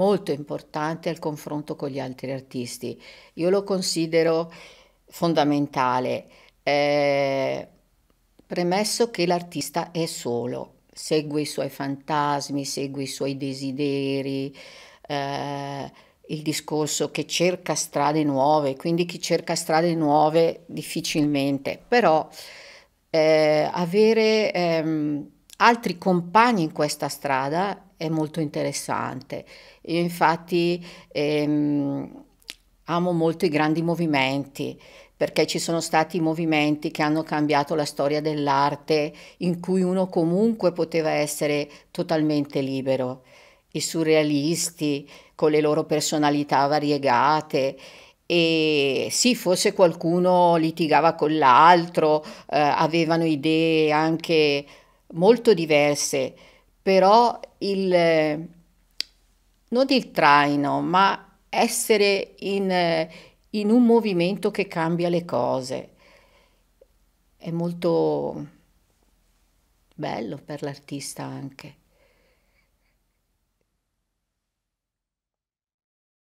molto importante al confronto con gli altri artisti. Io lo considero fondamentale, eh, premesso che l'artista è solo, segue i suoi fantasmi, segue i suoi desideri, eh, il discorso che cerca strade nuove, quindi chi cerca strade nuove difficilmente, però eh, avere ehm, altri compagni in questa strada è molto interessante. Io infatti ehm, amo molto i grandi movimenti perché ci sono stati movimenti che hanno cambiato la storia dell'arte in cui uno comunque poteva essere totalmente libero. I surrealisti con le loro personalità variegate e sì, forse qualcuno litigava con l'altro, eh, avevano idee anche molto diverse, però il, eh, non il traino, ma essere in, eh, in un movimento che cambia le cose. È molto bello per l'artista anche.